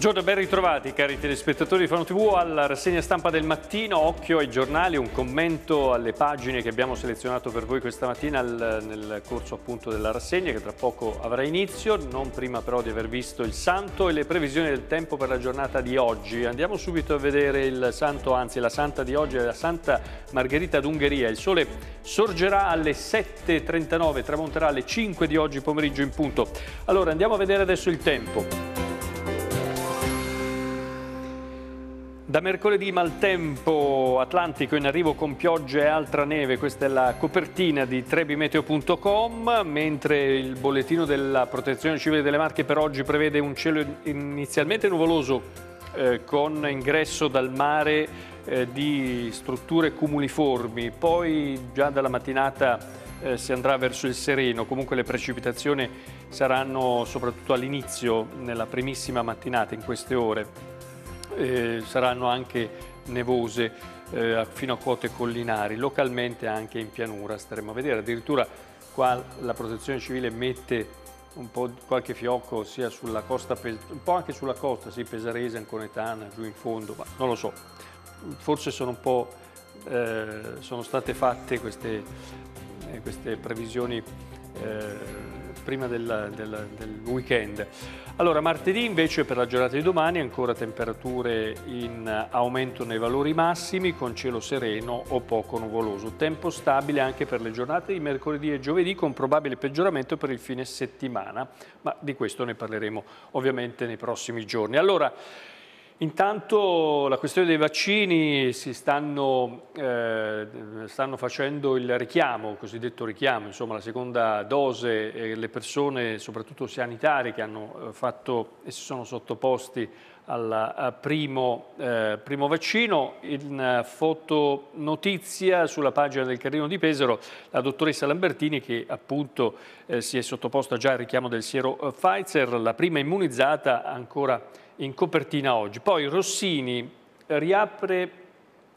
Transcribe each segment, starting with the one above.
Buongiorno e ben ritrovati cari telespettatori di Fano TV alla rassegna stampa del mattino, occhio ai giornali, un commento alle pagine che abbiamo selezionato per voi questa mattina al, nel corso appunto della rassegna che tra poco avrà inizio, non prima però di aver visto il santo e le previsioni del tempo per la giornata di oggi. Andiamo subito a vedere il santo, anzi la santa di oggi la Santa Margherita d'Ungheria, il sole sorgerà alle 7.39, tramonterà alle 5 di oggi pomeriggio in punto. Allora andiamo a vedere adesso il tempo. Da mercoledì maltempo atlantico in arrivo con piogge e altra neve, questa è la copertina di trebimeteo.com, mentre il bollettino della protezione civile delle Marche per oggi prevede un cielo inizialmente nuvoloso eh, con ingresso dal mare eh, di strutture cumuliformi, poi già dalla mattinata eh, si andrà verso il sereno, comunque le precipitazioni saranno soprattutto all'inizio, nella primissima mattinata in queste ore eh, saranno anche nevose eh, fino a quote collinari, localmente anche in pianura staremo a vedere, addirittura qua la protezione civile mette un po' qualche fiocco sia sulla costa, un po' anche sulla costa, sì, Pesarese, Anconetana, giù in fondo, ma non lo so, forse sono un po', eh, sono state fatte queste, eh, queste previsioni eh, prima del, del, del, weekend. Allora, martedì invece per la giornata di domani ancora temperature in aumento nei valori massimi con cielo sereno o poco nuvoloso. Tempo stabile anche per le giornate di mercoledì e giovedì con probabile peggioramento per il fine settimana, ma di questo ne parleremo ovviamente nei prossimi giorni. Allora, Intanto la questione dei vaccini si stanno, eh, stanno, facendo il richiamo, il cosiddetto richiamo, insomma la seconda dose, eh, le persone soprattutto sanitarie che hanno eh, fatto e si sono sottoposti al eh, primo, eh, primo, vaccino. In eh, fotonotizia sulla pagina del Carrino di Pesaro la dottoressa Lambertini che appunto si è sottoposta già al richiamo del siero Pfizer, la prima immunizzata ancora in copertina oggi. Poi Rossini riapre,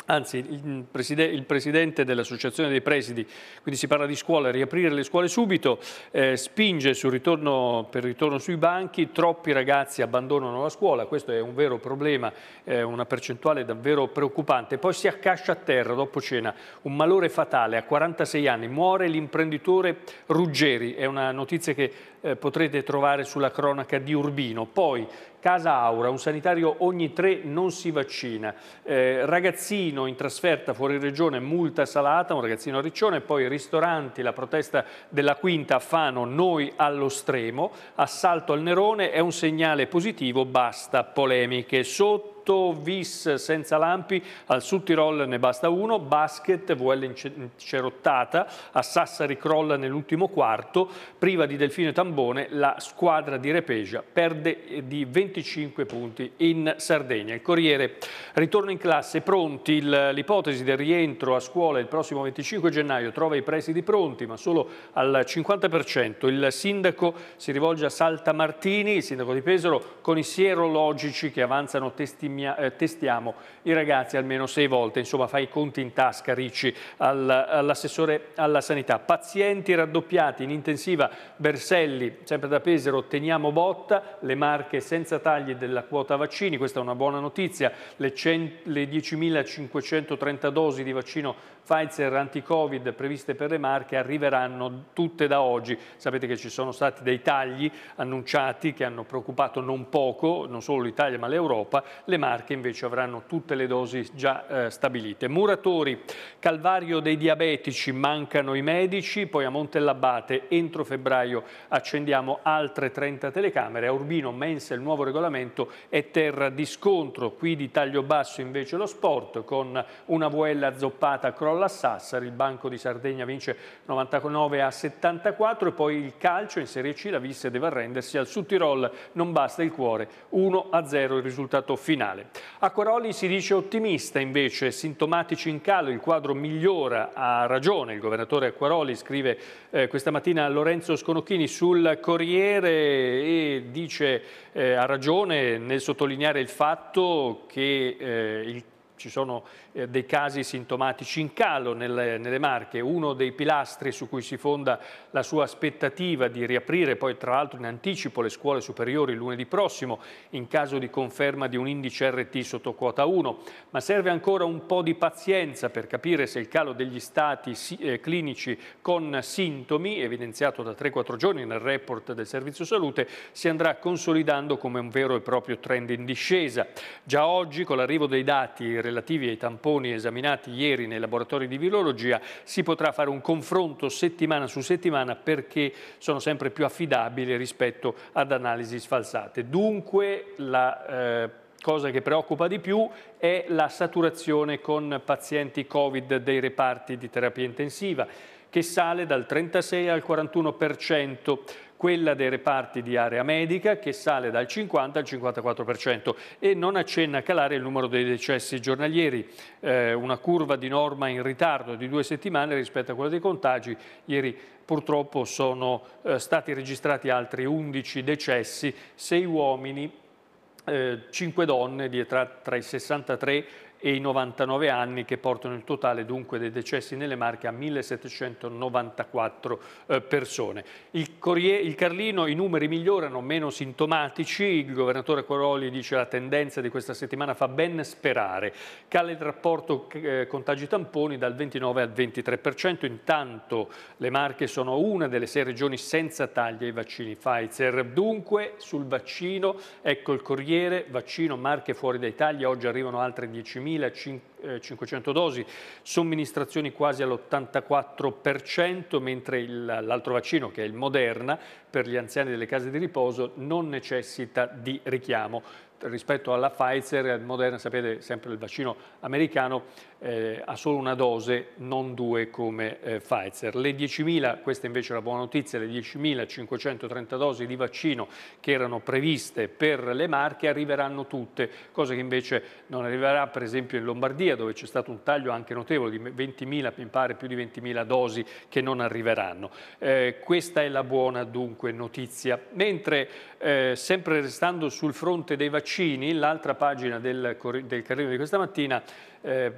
anzi il, mm, preside, il presidente dell'associazione dei presidi, quindi si parla di scuola, riaprire le scuole subito, eh, spinge ritorno, per ritorno sui banchi, troppi ragazzi abbandonano la scuola, questo è un vero problema, eh, una percentuale davvero preoccupante. Poi si accascia a terra dopo cena, un malore fatale, a 46 anni muore l'imprenditore Ruggeri, è una notizia che eh, potrete trovare sulla cronaca di Urbino. Poi Casa Aura, un sanitario ogni tre non si vaccina. Eh, ragazzino in trasferta fuori regione, multa salata, un ragazzino a Riccione, poi ristoranti, la protesta della quinta a Fano, noi allo stremo, assalto al Nerone è un segnale positivo, basta polemiche. Sotto 8 vis senza lampi, al Sud Tirol ne basta uno, basket VL in cerottata, a Sassari crolla nell'ultimo quarto, priva di Delfino Tambone la squadra di Repegia perde eh, di 25 punti in Sardegna. Il Corriere ritorno in classe pronti, l'ipotesi del rientro a scuola il prossimo 25 gennaio trova i presidi pronti ma solo al 50%. Il sindaco si rivolge a Salta Martini, il sindaco di Pesaro, con i sierologici che avanzano testimoni eh, testiamo i ragazzi almeno sei volte, insomma fai i conti in tasca Ricci all'assessore alla sanità. Pazienti raddoppiati in intensiva Berselli, sempre da Pesaro, otteniamo botta, le marche senza tagli della quota vaccini, questa è una buona notizia, le, le 10.530 dosi di vaccino Pfizer anti-Covid previste per le marche arriveranno tutte da oggi. Sapete che ci sono stati dei tagli annunciati che hanno preoccupato non poco, non solo l'Italia ma l'Europa, le Marche invece avranno tutte le dosi già eh, stabilite. Muratori, Calvario dei diabetici, mancano i medici, poi a Montellabate entro febbraio accendiamo altre 30 telecamere, a Urbino mensa il nuovo regolamento è terra di scontro, qui di taglio basso invece lo sport con una vuella zoppata crolla a Sassari, il Banco di Sardegna vince 99 a 74 e poi il calcio in Serie C, la Visse deve arrendersi al Sud Tirol, non basta il cuore, 1 a 0 il risultato finale finale. Acquaroli si dice ottimista invece, sintomatici in calo, il quadro migliora, ha ragione il governatore Acquaroli, scrive eh, questa mattina a Lorenzo Sconocchini sul Corriere e dice eh, ha ragione nel sottolineare il fatto che eh, il ci sono eh, dei casi sintomatici in calo nelle, nelle, Marche, uno dei pilastri su cui si fonda la sua aspettativa di riaprire poi tra l'altro in anticipo le scuole superiori lunedì prossimo in caso di conferma di un indice RT sotto quota 1, ma serve ancora un po' di pazienza per capire se il calo degli stati si, eh, clinici con sintomi evidenziato da 3-4 giorni nel report del Servizio Salute si andrà consolidando come un vero e proprio trend in discesa. Già oggi con l'arrivo dei dati relativi ai tamponi esaminati ieri nei laboratori di virologia, si potrà fare un confronto settimana su settimana perché sono sempre più affidabili rispetto ad analisi sfalsate. Dunque la eh, cosa che preoccupa di più è la saturazione con pazienti Covid dei reparti di terapia intensiva che sale dal 36 al 41% quella dei reparti di area medica che sale dal 50 al 54% e non accenna a calare il numero dei decessi giornalieri, eh, una curva di norma in ritardo di due settimane rispetto a quella dei contagi. Ieri purtroppo sono eh, stati registrati altri 11 decessi, 6 uomini, eh, 5 donne di età tra i 63 e e i 99 anni che portano il totale dunque dei decessi nelle Marche a 1794 eh, persone. Il, Corriere, il Carlino i numeri migliorano, meno sintomatici, il governatore Coroli dice la tendenza di questa settimana fa ben sperare. Cale il rapporto eh, contagi tamponi dal 29 al 23%, intanto le Marche sono una delle sei regioni senza tagli ai vaccini Pfizer. Dunque sul vaccino, ecco il Corriere, vaccino Marche fuori dai tagli, oggi arrivano altre 10.000 21.500 dosi, somministrazioni quasi all'84%, mentre l'altro vaccino, che è il Moderna, per gli anziani delle case di riposo, non necessita di richiamo rispetto alla Pfizer al Moderna, sapete sempre il vaccino americano eh, ha solo una dose, non due come eh, Pfizer. Le 10.000, questa invece è la buona notizia, le 10.530 dosi di vaccino che erano previste per le marche arriveranno tutte, cosa che invece non arriverà per esempio in Lombardia dove c'è stato un taglio anche notevole di 20.000, mi pare più di 20.000 dosi che non arriveranno. Eh, questa è la buona dunque notizia. Mentre eh, sempre restando sul fronte dei vaccini Guccini, l'altra pagina del, del Carrino di questa mattina, eh,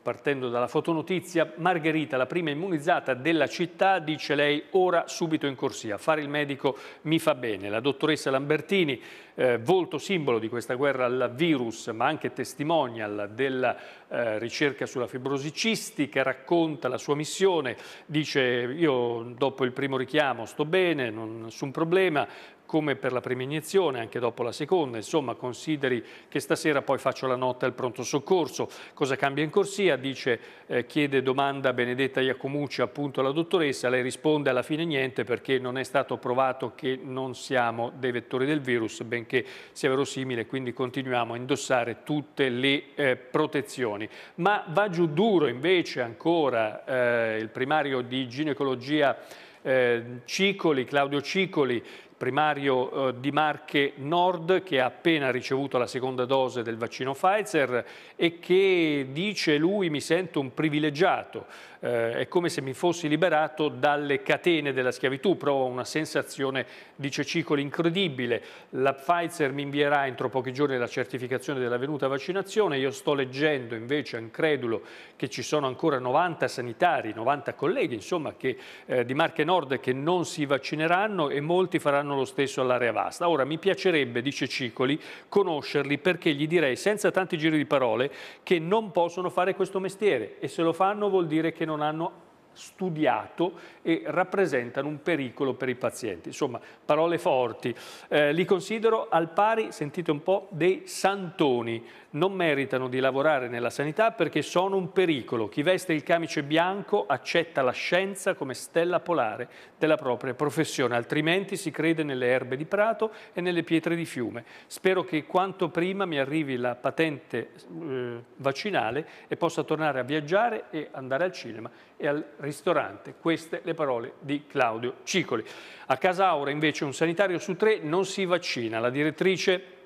partendo dalla fotonotizia, Margherita, la prima immunizzata della città, dice lei ora subito in corsia, fare il medico mi fa bene. La dottoressa Lambertini, eh, volto simbolo di questa guerra al virus, ma anche testimonial della eh, ricerca sulla fibrosicistica, racconta la sua missione, dice io dopo il primo richiamo sto bene, non, nessun problema, come per la prima iniezione, anche dopo la seconda, insomma consideri che stasera poi faccio la notte al pronto soccorso, cosa cambia in corsia, dice, eh, chiede domanda Benedetta Iacomucci appunto alla dottoressa, lei risponde alla fine niente perché non è stato provato che non siamo dei vettori del virus, benché sia verosimile, quindi continuiamo a indossare tutte le eh, protezioni. Ma va giù duro invece ancora eh, il primario di ginecologia eh, Cicoli, Claudio Cicoli, primario eh, di Marche Nord che ha appena ricevuto la seconda dose del vaccino Pfizer e che dice lui mi sento un privilegiato, eh, è come se mi fossi liberato dalle catene della schiavitù, provo una sensazione di cecicoli incredibile, la Pfizer mi invierà entro pochi giorni la certificazione della venuta vaccinazione, io sto leggendo invece incredulo che ci sono ancora 90 sanitari, 90 colleghi insomma che, eh, di Marche Nord che non si vaccineranno e molti faranno fanno lo stesso all'area vasta. Ora, mi piacerebbe, dice Cicoli, conoscerli perché gli direi, senza tanti giri di parole, che non possono fare questo mestiere e se lo fanno vuol dire che non hanno studiato e rappresentano un pericolo per i pazienti. Insomma, parole forti. Eh, li considero al pari, sentite un po', dei santoni non meritano di lavorare nella sanità perché sono un pericolo. Chi veste il camice bianco accetta la scienza come stella polare della propria professione, altrimenti si crede nelle erbe di prato e nelle pietre di fiume. Spero che quanto prima mi arrivi la patente eh, vaccinale e possa tornare a viaggiare e andare al cinema e al ristorante. Queste le parole di Claudio Cicoli. A Casa Aura invece un sanitario su tre non si vaccina. La direttrice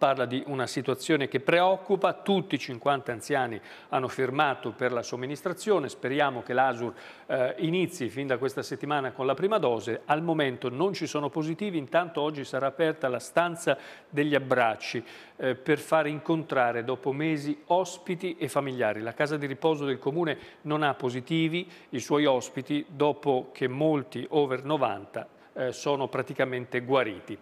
parla di una situazione che preoccupa, tutti i 50 anziani hanno firmato per la somministrazione, speriamo che l'ASUR eh, inizi fin da questa settimana con la prima dose, al momento non ci sono positivi, intanto oggi sarà aperta la stanza degli abbracci eh, per far incontrare dopo mesi ospiti e familiari. La casa di riposo del comune non ha positivi, i suoi ospiti dopo che molti over 90 eh, sono praticamente guariti.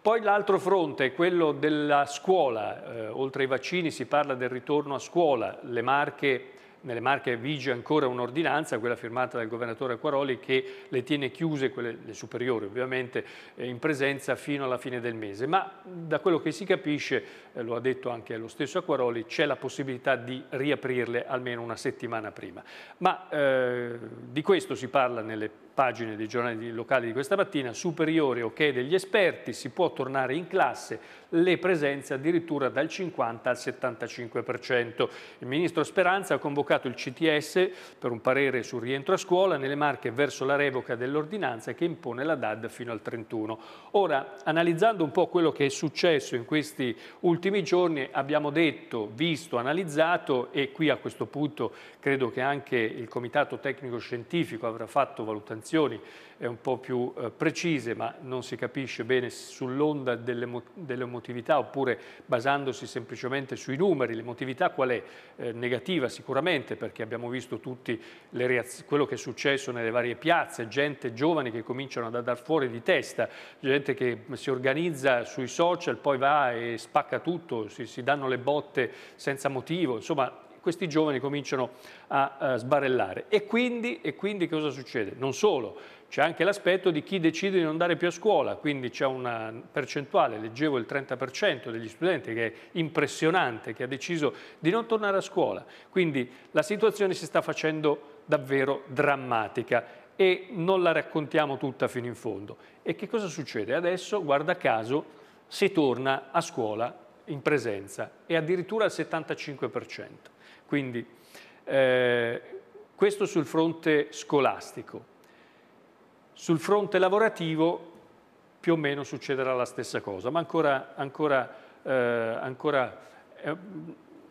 Poi l'altro fronte è quello della scuola, eh, oltre ai vaccini si parla del ritorno a scuola, Marche, nelle Marche vige ancora un'ordinanza, quella firmata dal governatore Acquaroli, che le tiene chiuse, quelle le superiori ovviamente, eh, in presenza fino alla fine del mese. Ma da quello che si capisce, eh, lo ha detto anche lo stesso Acquaroli, c'è la possibilità di riaprirle almeno una settimana prima. Ma eh, di questo si parla nelle pagine dei giornali locali di questa mattina, superiore ok degli esperti, si può tornare in classe, le presenze addirittura dal 50 al 75%. Il ministro Speranza ha convocato il CTS per un parere sul rientro a scuola nelle Marche verso la revoca dell'ordinanza che impone la DAD fino al 31. Ora, analizzando un po' quello che è successo in questi ultimi giorni, abbiamo detto, visto, analizzato e qui a questo punto credo che anche il Comitato Tecnico Scientifico avrà fatto valutazioni informazioni un po' più eh, precise, ma non si capisce bene sull'onda dell'emotività oppure basandosi semplicemente sui numeri. L'emotività qual è? Eh, negativa sicuramente perché abbiamo visto tutti quello che è successo nelle varie piazze, gente giovane che cominciano ad andare fuori di testa, gente che si organizza sui social, poi va e spacca tutto, si, si danno le botte senza motivo, insomma questi giovani cominciano a eh, sbarellare. E quindi, e quindi cosa succede? Non solo, c'è anche l'aspetto di chi decide di non andare più a scuola, quindi c'è una percentuale, leggevo il 30% degli studenti che è impressionante, che ha deciso di non tornare a scuola. Quindi la situazione si sta facendo davvero drammatica e non la raccontiamo tutta fino in fondo. E che cosa succede? Adesso, guarda caso, si torna a scuola in presenza e addirittura al 75%. Quindi eh, questo sul fronte scolastico. Sul fronte lavorativo più o meno succederà la stessa cosa, ma ancora, ancora, eh, ancora eh,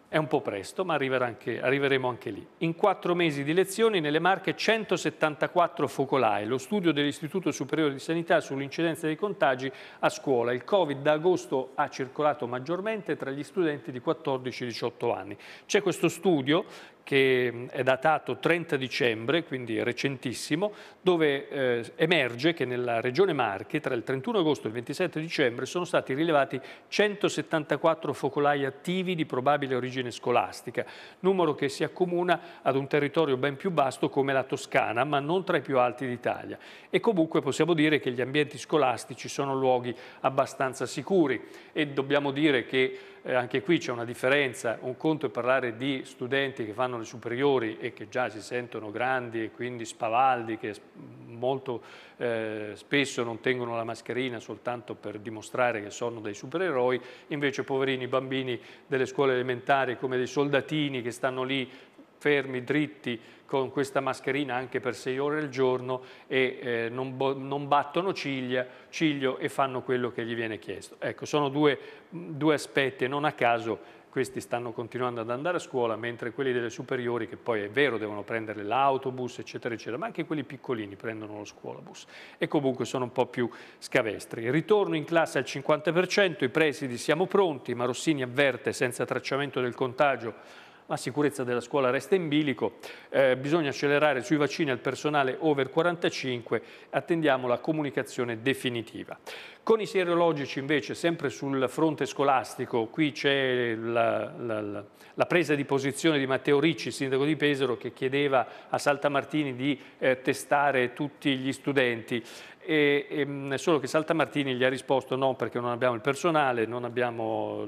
è un po' presto, ma anche, arriveremo anche lì. In quattro mesi di lezioni nelle Marche 174 focolai, lo studio dell'Istituto Superiore di Sanità sull'incidenza dei contagi a scuola. Il Covid da agosto ha circolato maggiormente tra gli studenti di 14-18 anni. C'è questo studio che mm, è datato 30 dicembre, quindi recentissimo, dove eh, emerge che nella regione Marche tra il 31 agosto e il 27 dicembre sono stati rilevati 174 focolai attivi di probabile origine scolastica, numero che si accomuna ad un territorio ben più vasto come la Toscana, ma non tra i più alti d'Italia. E comunque possiamo dire che gli ambienti scolastici sono luoghi abbastanza sicuri e dobbiamo dire che eh, anche qui c'è una differenza, un conto è parlare di studenti che fanno le superiori e che già si sentono grandi e quindi spavaldi, che molto eh, spesso non tengono la mascherina soltanto per dimostrare che sono dei supereroi, invece poverini bambini delle scuole elementari come dei soldatini che stanno lì fermi, dritti, con questa mascherina anche per sei ore al giorno e eh, non, non, battono ciglia, ciglio e fanno quello che gli viene chiesto. Ecco, sono due, due aspetti e non a caso questi stanno continuando ad andare a scuola, mentre quelli delle superiori, che poi è vero, devono prendere l'autobus, eccetera, eccetera, ma anche quelli piccolini prendono lo scuolabus e comunque sono un po' più scavestri. Il ritorno in classe al 50%, i presidi siamo pronti, ma Rossini avverte senza tracciamento del contagio la sicurezza della scuola resta in bilico, eh, bisogna accelerare sui vaccini al personale over 45, attendiamo la comunicazione definitiva. Con i serologici invece, sempre sul fronte scolastico, qui c'è la, la, la, presa di posizione di Matteo Ricci, sindaco di Pesaro, che chiedeva a Saltamartini di eh, testare tutti gli studenti. E, e, ehm, solo che Saltamartini gli ha risposto no perché non abbiamo il personale, non abbiamo,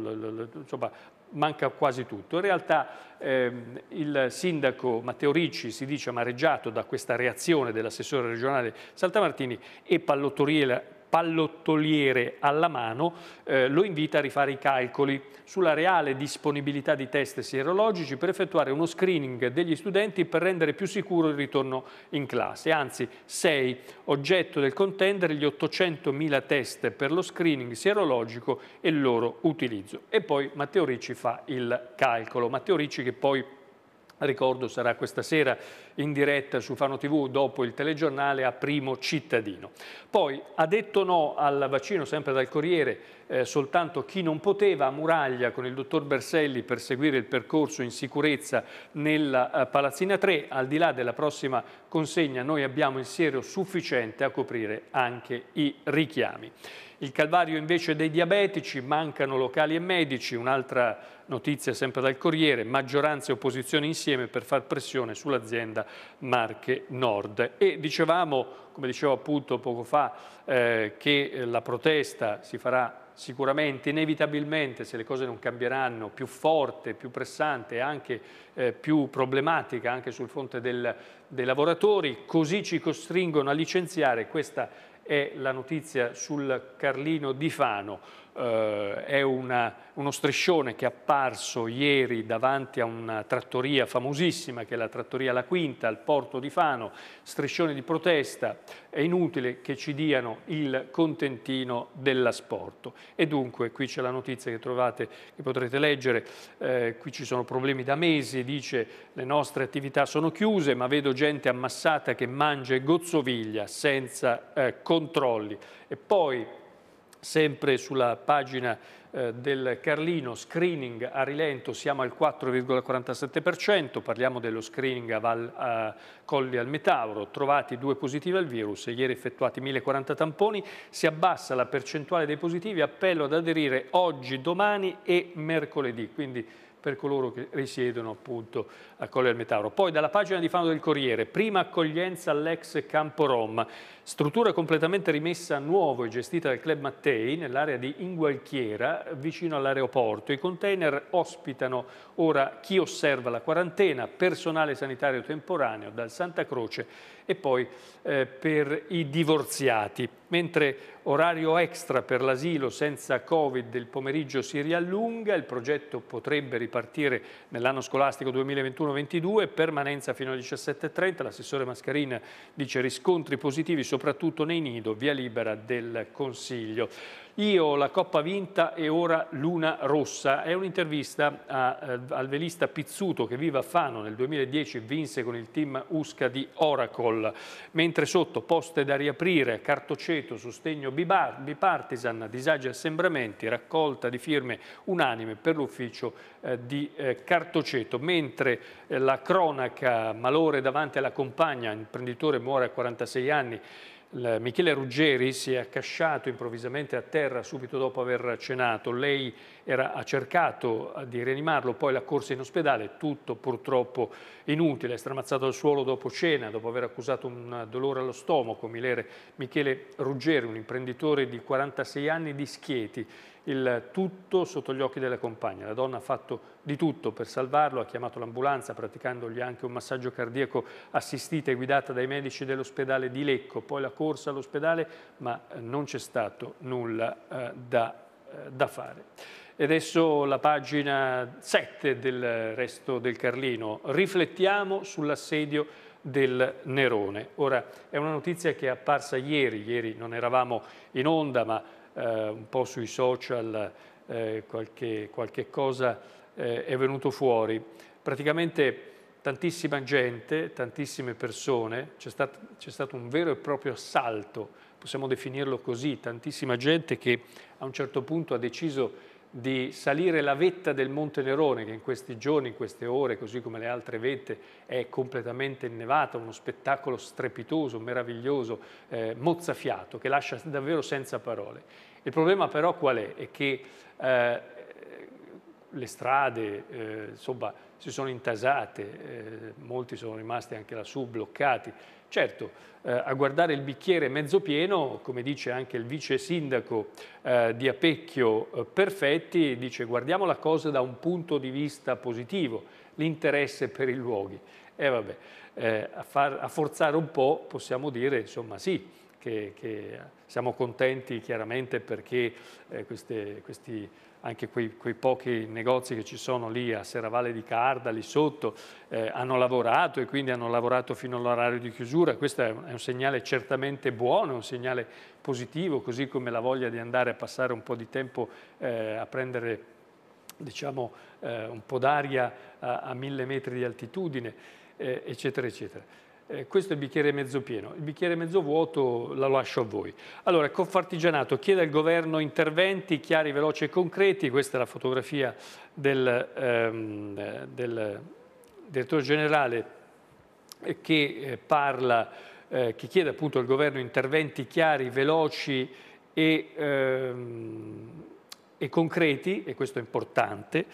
insomma, manca quasi tutto. In realtà ehm, il sindaco Matteo Ricci si dice amareggiato da questa reazione dell'assessore regionale Saltamartini e pallottoriera pallottoliere alla mano, eh, lo invita a rifare i calcoli sulla reale disponibilità di test sierologici per effettuare uno screening degli studenti per rendere più sicuro il ritorno in classe. Anzi, 6. Oggetto del contendere gli 800.000 test per lo screening sierologico e il loro utilizzo. E poi Matteo Ricci fa il calcolo. Matteo Ricci che poi ricordo sarà questa sera in diretta su Fano TV dopo il telegiornale a Primo Cittadino. Poi ha detto no al vaccino sempre dal Corriere eh, soltanto chi non poteva a Muraglia con il dottor Berselli per seguire il percorso in sicurezza nella eh, Palazzina 3 al di là della prossima consegna noi abbiamo il siero sufficiente a coprire anche i richiami. Il calvario invece dei diabetici, mancano locali e medici, un'altra notizia sempre dal Corriere, maggioranza e opposizione insieme per far pressione sull'azienda Marche Nord. E dicevamo, come dicevo appunto poco fa, eh, che la protesta si farà sicuramente, inevitabilmente, se le cose non cambieranno, più forte, più pressante e anche eh, più problematica anche sul fronte del, dei lavoratori, così ci costringono a licenziare questa è la notizia sul Carlino di Fano eh, è una, uno striscione che è apparso ieri davanti a una trattoria famosissima che è la trattoria La Quinta al porto di Fano, striscione di protesta, è inutile che ci diano il contentino dell'asporto. E dunque qui c'è la notizia che trovate, che potrete leggere, eh, qui ci sono problemi da mesi, dice le nostre attività sono chiuse ma vedo gente ammassata che mangia e gozzoviglia senza eh, controlli. E poi sempre sulla pagina eh, del Carlino, screening a rilento siamo al 4,47%, parliamo dello screening a, Val, a Colli al Metauro, trovati due positivi al virus, ieri effettuati 1040 tamponi, si abbassa la percentuale dei positivi, appello ad aderire oggi, domani e mercoledì, quindi per coloro che risiedono appunto a Colli al Metauro. Poi dalla pagina di Fano del Corriere, prima accoglienza all'ex Campo Rom, Struttura completamente rimessa a nuovo e gestita dal Club Mattei nell'area di Ingualchiera, vicino all'aeroporto. I container ospitano ora chi osserva la quarantena, personale sanitario temporaneo dal Santa Croce e poi eh, per i divorziati. Mentre orario extra per l'asilo senza Covid del pomeriggio si riallunga, il progetto potrebbe ripartire nell'anno scolastico 2021-22, permanenza fino alle 17.30, l'assessore Mascarina dice riscontri positivi soprattutto nei nido, via libera del Consiglio. Io la Coppa vinta e ora Luna Rossa. È un'intervista eh, al velista Pizzuto che vive a Fano nel 2010 vinse con il team Usca di Oracle. Mentre sotto poste da riaprire, cartoceto, sostegno bipartisan, disagi e assembramenti, raccolta di firme unanime per l'ufficio eh, di eh, cartoceto. Mentre la cronaca malore davanti alla compagna, imprenditore muore a 46 anni, Michele Ruggeri si è accasciato improvvisamente a terra subito dopo aver cenato. Lei era, ha cercato eh, di rianimarlo, poi l'ha corsa in ospedale, tutto purtroppo inutile, è stramazzato al suolo dopo cena, dopo aver accusato un dolore allo stomaco. Michele Ruggeri, un imprenditore di 46 anni di Schieti, il tutto sotto gli occhi della compagna. La donna ha fatto di tutto per salvarlo, ha chiamato l'ambulanza praticandogli anche un massaggio cardiaco assistita e guidata dai medici dell'ospedale di Lecco, poi la corsa all'ospedale, ma eh, non c'è stato nulla eh, da, eh, da fare. E adesso la pagina 7 del resto del Carlino. Riflettiamo sull'assedio del Nerone. Ora è una notizia che è apparsa ieri, ieri non eravamo in onda ma eh, un po' sui social eh, qualche, qualche, cosa eh, è venuto fuori. Praticamente tantissima gente, tantissime persone, c'è stato, stato, un vero e proprio assalto, possiamo definirlo così, tantissima gente che a un certo punto ha deciso di salire la vetta del Monte Nerone, che in questi giorni, in queste ore, così come le altre vette, è completamente innevata, uno spettacolo strepitoso, meraviglioso, eh, mozzafiato, che lascia davvero senza parole. Il problema però qual è? È che eh, le strade eh, insomma, si sono intasate, eh, molti sono rimasti anche lassù bloccati, Certo, eh, a guardare il bicchiere mezzo pieno, come dice anche il vice sindaco eh, di Apecchio eh, Perfetti, dice guardiamo la cosa da un punto di vista positivo, l'interesse per i luoghi. E vabbè, eh, a, far, a, forzare un po' possiamo dire insomma sì, che, che siamo contenti chiaramente perché eh, queste, questi anche quei, quei, pochi negozi che ci sono lì a Serravalle di Carda, lì sotto, eh, hanno lavorato e quindi hanno lavorato fino all'orario di chiusura. Questo è un, è un segnale certamente buono, un segnale positivo, così come la voglia di andare a passare un po' di tempo eh, a prendere diciamo, eh, un po' d'aria a, a mille metri di altitudine, eh, eccetera, eccetera. Eh, questo è il bicchiere mezzo pieno, il bicchiere mezzo vuoto lo lascio a voi. Allora, Confartigianato chiede al governo interventi chiari, veloci e concreti, questa è la fotografia del, ehm, del direttore generale eh, che eh, parla, eh, che chiede appunto al governo interventi chiari, veloci e, ehm, e concreti, e questo è importante,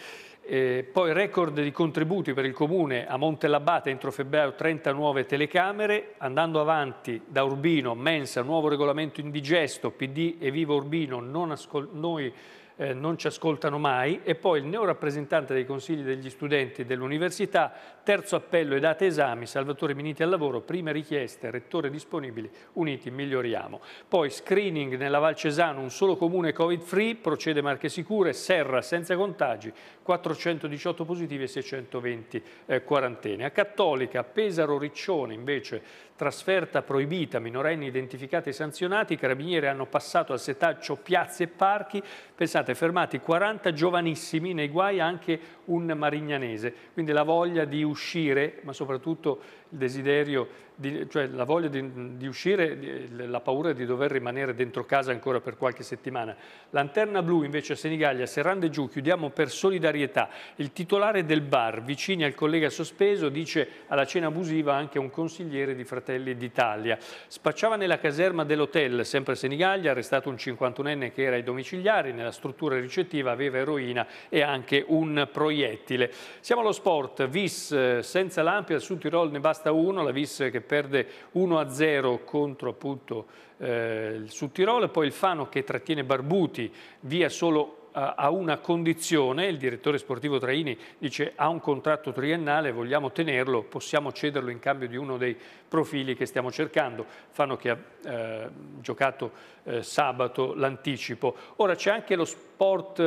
eh, poi record di contributi per il Comune a Montellabate entro febbraio 39 telecamere, andando avanti da Urbino, Mensa, nuovo regolamento indigesto, PD e Viva Urbino, non noi eh, non ci ascoltano mai, e poi il neorappresentante dei consigli degli studenti dell'università, terzo appello e date esami, Salvatore Miniti al lavoro, prime richieste, rettore disponibili, uniti, miglioriamo. Poi screening nella Val Cesano, un solo comune covid free, procede Marche Sicure, Serra senza contagi, 418 positivi e 620 eh, quarantene. A Cattolica, Pesaro Riccione invece Trasferta proibita, minorenni identificati e sanzionati, i carabinieri hanno passato al setaccio piazze e parchi, pensate fermati 40 giovanissimi, nei guai anche un marignanese, quindi la voglia di uscire, ma soprattutto il desiderio, di, cioè la voglia di, di uscire, la paura di dover rimanere dentro casa ancora per qualche settimana. Lanterna blu invece a Senigallia, Serrande giù, chiudiamo per solidarietà. Il titolare del bar, vicini al collega sospeso, dice alla cena abusiva anche un consigliere di Fratelli d'Italia. Spacciava nella caserma dell'hotel, sempre a Senigallia, arrestato un 51enne che era ai domiciliari, nella struttura ricettiva aveva eroina e anche un proiettile proiettile. Siamo allo sport, Vis eh, senza l'ampia, sul Tirol ne basta uno, la Vis che perde 1-0 contro appunto eh, il Sud Tirol, poi il Fano che trattiene Barbuti via solo eh, a una condizione, il direttore sportivo Traini dice ha un contratto triennale, vogliamo tenerlo, possiamo cederlo in cambio di uno dei profili che stiamo cercando. Fanno che ha eh, giocato eh, sabato l'anticipo. Ora c'è anche lo sport,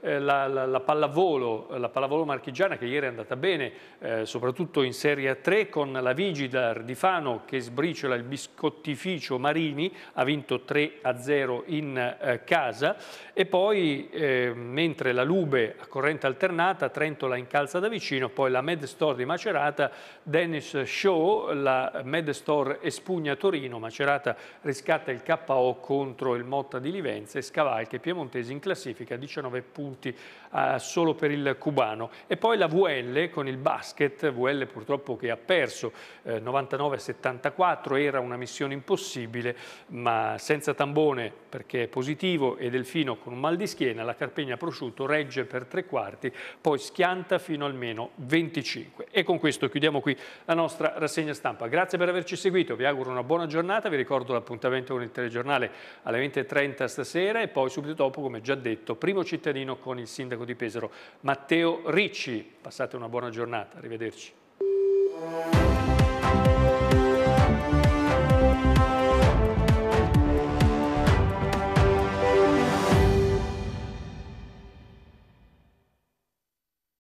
eh, la, la, la, pallavolo, la pallavolo marchigiana che ieri è andata bene, eh, soprattutto in Serie a 3 con la Vigidar di Fano che sbriciola il biscottificio Marini, ha vinto 3 0 in eh, casa e poi mentre la Lube a corrente alternata, Trento la incalza da vicino, poi la Med Store di Macerata, Dennis Shaw, la Med Store espugna Torino, Macerata riscatta il KO contro il Motta di Livenza e Scavalche Piemontesi in classifica 19 punti eh, solo per il cubano. E poi la VL con il basket, VL purtroppo che ha perso eh, 99-74, era una missione impossibile, ma senza tambone perché è positivo e Delfino con un mal di schiena la Carpegna Prosciutto regge per tre quarti, poi schianta fino almeno 25. E con questo chiudiamo qui la nostra rassegna stampa. Grazie per averci seguito, vi auguro una buona giornata, vi ricordo l'appuntamento con il telegiornale alle 20.30 stasera e poi subito dopo, come già detto, primo cittadino con il sindaco di Pesaro, Matteo Ricci. Passate una buona giornata, arrivederci.